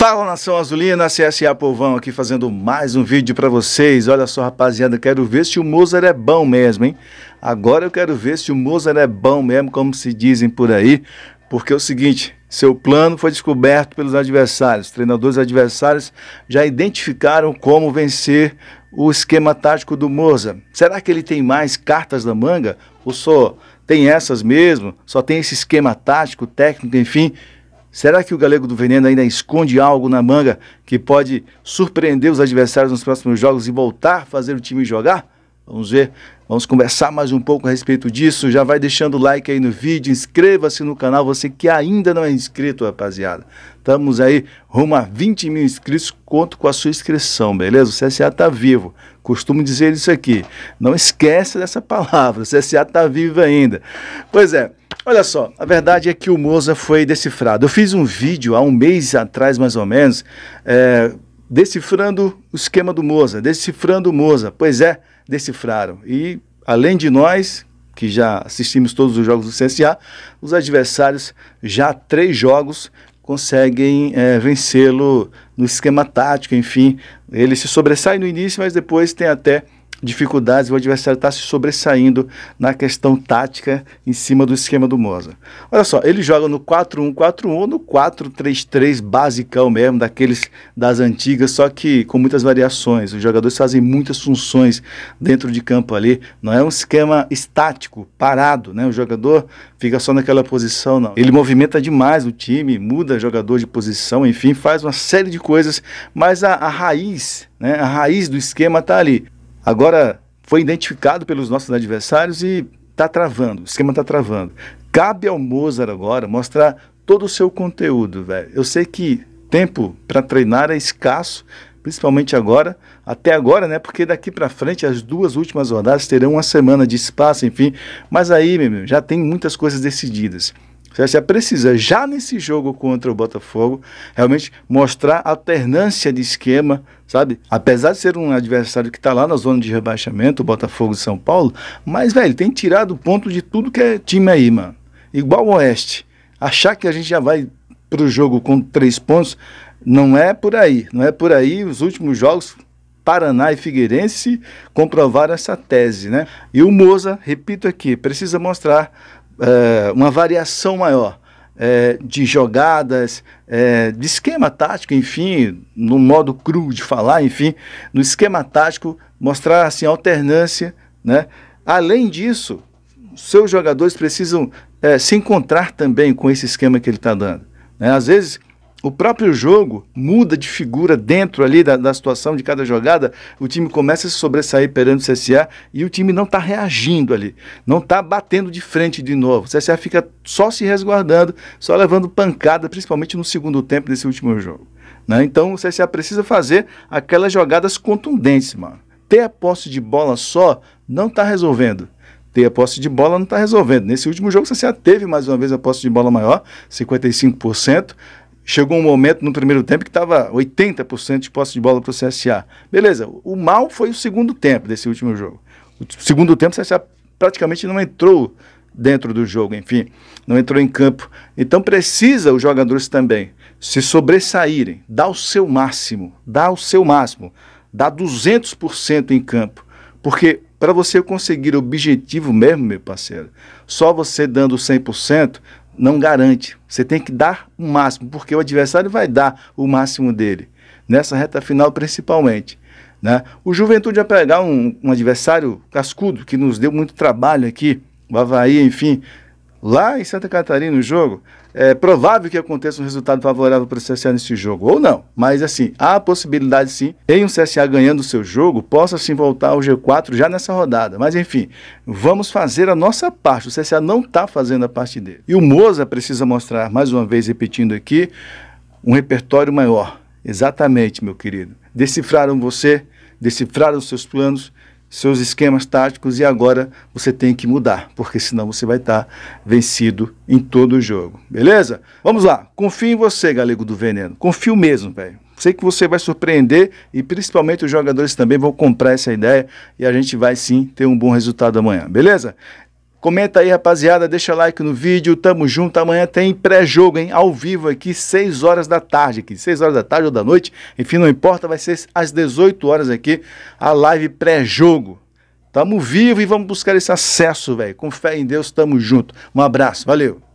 Fala nação azulina, CSA Povão aqui fazendo mais um vídeo para vocês. Olha só, rapaziada, quero ver se o Mozart é bom mesmo, hein? Agora eu quero ver se o Mozart é bom mesmo, como se dizem por aí, porque é o seguinte, seu plano foi descoberto pelos adversários. treinadores adversários já identificaram como vencer o esquema tático do Mozart. Será que ele tem mais cartas na manga ou só tem essas mesmo? Só tem esse esquema tático, técnico, enfim, Será que o Galego do Veneno ainda esconde algo na manga que pode surpreender os adversários nos próximos jogos e voltar a fazer o time jogar? Vamos ver, vamos conversar mais um pouco a respeito disso. Já vai deixando o like aí no vídeo, inscreva-se no canal, você que ainda não é inscrito, rapaziada. Estamos aí rumo a 20 mil inscritos, conto com a sua inscrição, beleza? O CSA tá vivo, costumo dizer isso aqui. Não esquece dessa palavra, o CSA tá vivo ainda. Pois é, Olha só, a verdade é que o Moza foi decifrado. Eu fiz um vídeo há um mês atrás, mais ou menos, é, decifrando o esquema do Moza, decifrando o Moza. Pois é, decifraram. E, além de nós, que já assistimos todos os jogos do CSA, os adversários, já três jogos, conseguem é, vencê-lo no esquema tático, enfim. Ele se sobressai no início, mas depois tem até dificuldades, o adversário está se sobressaindo na questão tática em cima do esquema do Moza. Olha só, ele joga no 4-1-4-1 ou no 4-3-3 basicão mesmo, daqueles das antigas, só que com muitas variações. Os jogadores fazem muitas funções dentro de campo ali. Não é um esquema estático, parado, né? O jogador fica só naquela posição, não. Ele movimenta demais o time, muda jogador de posição, enfim, faz uma série de coisas, mas a, a raiz, né? A raiz do esquema está ali. Agora foi identificado pelos nossos adversários e está travando, o esquema está travando. Cabe ao Mozart agora mostrar todo o seu conteúdo, velho. Eu sei que tempo para treinar é escasso, principalmente agora, até agora, né? Porque daqui para frente as duas últimas rodadas terão uma semana de espaço, enfim. Mas aí, meu, já tem muitas coisas decididas. O CSA é precisa, já nesse jogo contra o Botafogo, realmente mostrar alternância de esquema, sabe? Apesar de ser um adversário que está lá na zona de rebaixamento, o Botafogo de São Paulo, mas, velho, tem tirado ponto de tudo que é time aí, mano. Igual o Oeste. Achar que a gente já vai para o jogo com três pontos, não é por aí. Não é por aí. Os últimos jogos, Paraná e Figueirense comprovaram essa tese, né? E o Moza, repito aqui, precisa mostrar é, uma variação maior é, de jogadas, é, de esquema tático, enfim, no modo cru de falar, enfim, no esquema tático, mostrar assim alternância, né? Além disso, seus jogadores precisam é, se encontrar também com esse esquema que ele está dando. Né? Às vezes o próprio jogo muda de figura dentro ali da, da, situação de cada jogada. O time começa a se sobressair perante o CSA e o time não está reagindo ali, não está batendo de frente de novo. O CSA fica só se resguardando, só levando pancada, principalmente no segundo tempo desse último jogo. Né? Então o CSA precisa fazer aquelas jogadas contundentes, mano. Ter a posse de bola só não está resolvendo ter a posse de bola não está resolvendo. Nesse último jogo, o CSA teve mais uma vez a posse de bola maior, 55%, chegou um momento no primeiro tempo que estava 80% de posse de bola para o CSA. Beleza, o mal foi o segundo tempo desse último jogo. O segundo tempo, o CSA praticamente não entrou dentro do jogo, enfim, não entrou em campo. Então precisa os jogadores também se sobressaírem, dar o seu máximo, dar o seu máximo, dar 200% em campo. Porque para você conseguir o objetivo mesmo, meu parceiro, só você dando 100%, não garante. Você tem que dar o máximo, porque o adversário vai dar o máximo dele, nessa reta final principalmente. Né? O Juventude vai pegar um, um adversário cascudo, que nos deu muito trabalho aqui, o Havaí, enfim, lá em Santa Catarina o jogo, é provável que aconteça um resultado favorável para o CSA nesse jogo, ou não. Mas assim, há a possibilidade sim, em um CSA ganhando o seu jogo, possa sim voltar ao G4 já nessa rodada. Mas enfim, vamos fazer a nossa parte. O CSA não está fazendo a parte dele. E o Moza precisa mostrar, mais uma vez, repetindo aqui, um repertório maior. Exatamente, meu querido. Decifraram você, decifraram seus planos, seus esquemas táticos e agora você tem que mudar, porque senão você vai estar tá vencido em todo o jogo. Beleza? Vamos lá. Confio em você, galego do veneno. Confio mesmo, velho. Sei que você vai surpreender e principalmente os jogadores também vão comprar essa ideia e a gente vai sim ter um bom resultado amanhã, beleza? Comenta aí, rapaziada, deixa like no vídeo, tamo junto. Amanhã tem pré-jogo, hein? Ao vivo aqui, 6 horas da tarde, aqui, 6 horas da tarde ou da noite, enfim, não importa, vai ser às 18 horas aqui a live pré-jogo. Tamo vivo e vamos buscar esse acesso, velho. Com fé em Deus, tamo junto. Um abraço, valeu.